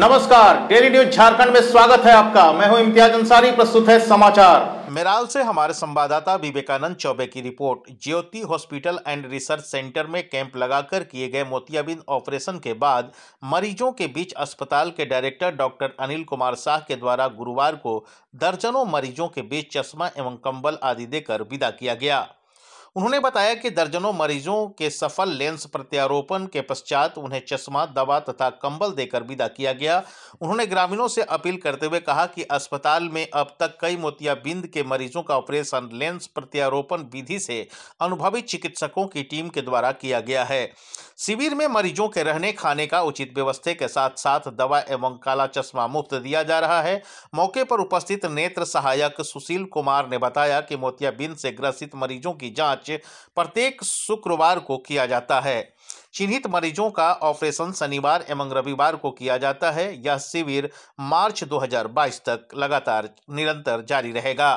नमस्कार daily news Jharkhand में स्वागत है आपका मैं हूं इम्तियाज अंसारी प्रस्तुत है समाचार मेराल से हमारे संवाददाता विवेकानंद चौबे की report Jyoti hospital and research centre में कैंप लगाकर किए गए मोतियाबिंद ऑपरेशन के बाद मरीजों के बीच अस्पताल के डायरेक्टर डॉक्टर अनिल कुमार शाह के द्वारा गुरुवार को दर्जनों मरीजों के बीच चश्मा एवं कंबल आदि देकर विदा किया गया उन्होंने बताया कि दर्जनों मरीजों के सफल लेंस प्रत्यारोपण के पश्चात उन्हें चश्मा दवा तथा कंबल देकर विदा किया गया उन्होंने ग्रामीणों से अपील करते हुए कहा कि अस्पताल में अब तक कई मोतियाबिंद के मरीजों का ऑपरेशन लेंस प्रत्यारोपण विधि से अनुभवी चिकित्सकों की टीम के द्वारा किया गया है शिविर में मरीजों के रहने खाने का उचित व्यवस्था के साथ साथ दवा एवं काला चश्मा मुफ्त दिया जा रहा है मौके पर उपस्थित नेत्र सहायक सुशील कुमार ने बताया कि मोतियाबिंद से ग्रसित मरीजों की जाँच प्रत्येक शुक्रवार को किया जाता है चिन्हित मरीजों का ऑपरेशन शनिवार एवं रविवार को किया जाता है यह शिविर मार्च 2022 तक लगातार निरंतर जारी रहेगा